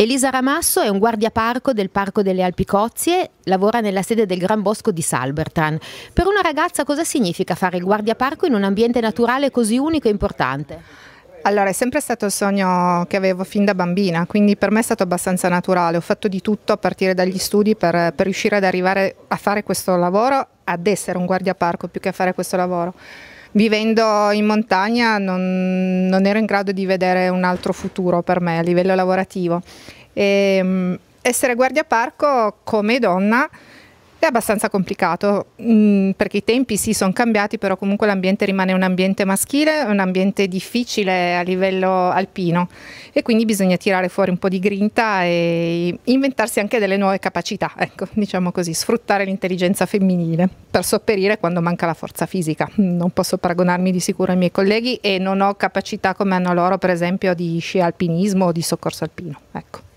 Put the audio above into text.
Elisa Ramasso è un guardiaparco del Parco delle Alpi Cozie, lavora nella sede del Gran Bosco di Salbertran. Per una ragazza cosa significa fare il guardiaparco in un ambiente naturale così unico e importante? Allora, è sempre stato il sogno che avevo fin da bambina, quindi per me è stato abbastanza naturale. Ho fatto di tutto a partire dagli studi per, per riuscire ad arrivare a fare questo lavoro, ad essere un guardiaparco più che a fare questo lavoro vivendo in montagna non, non, ero in grado di vedere un altro futuro per me a livello lavorativo. E, ehm, essere guardia parco come donna è abbastanza complicato mh, mm, perché i tempi sì sono cambiati, però comunque l'ambiente rimane un ambiente maschile, un ambiente difficile a livello alpino e quindi bisogna tirare fuori un po' di grinta e inventarsi anche delle nuove capacità, ecco, diciamo così, sfruttare l'intelligenza femminile per sopperire quando manca la forza fisica. Non posso paragonarmi di sicuro ai miei colleghi e non ho capacità come hanno loro, per esempio, di sci alpinismo o di soccorso alpino. Ecco.